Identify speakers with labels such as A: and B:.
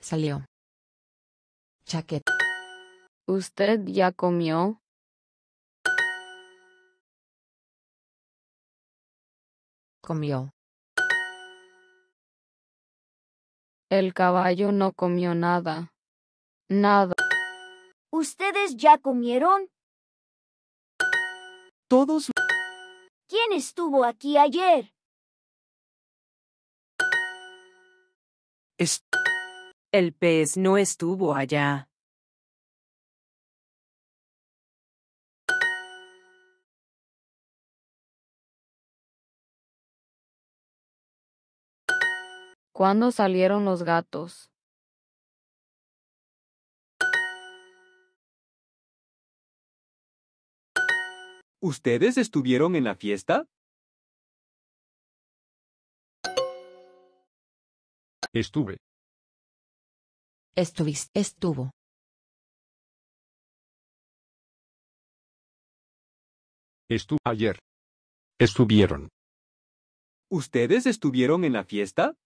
A: Salió. Chaqueta. ¿Usted ya comió? Comió. El caballo no comió nada.
B: Nada. ¿Ustedes ya comieron? Todos... ¿Quién estuvo aquí ayer?
A: El pez no estuvo allá. ¿Cuándo salieron los gatos? ¿Ustedes estuvieron en la fiesta? Estuve. Estuviste. Estuvo. Estuvo ayer. Estuvieron. ¿Ustedes estuvieron en la fiesta?